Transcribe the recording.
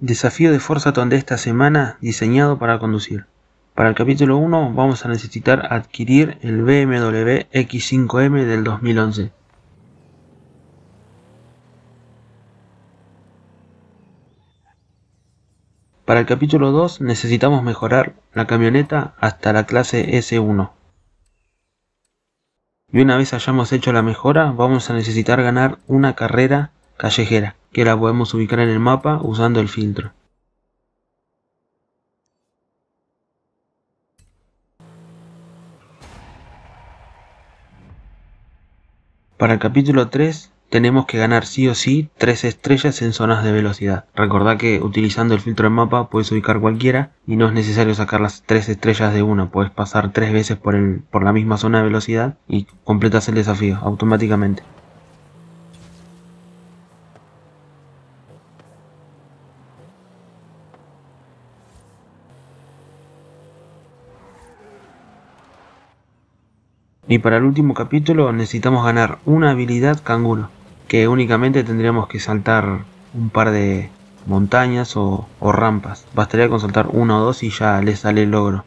Desafío de fuerza de esta semana diseñado para conducir. Para el capítulo 1 vamos a necesitar adquirir el BMW X5M del 2011. Para el capítulo 2 necesitamos mejorar la camioneta hasta la clase S1. Y una vez hayamos hecho la mejora, vamos a necesitar ganar una carrera callejera que la podemos ubicar en el mapa usando el filtro. Para el capítulo 3 tenemos que ganar sí o sí 3 estrellas en zonas de velocidad. Recordad que utilizando el filtro del mapa puedes ubicar cualquiera y no es necesario sacar las 3 estrellas de una, puedes pasar 3 veces por, por la misma zona de velocidad y completas el desafío automáticamente. Y para el último capítulo necesitamos ganar una habilidad canguro, que únicamente tendríamos que saltar un par de montañas o, rampas. Bastaría con saltar uno o dos y ya le sale el logro.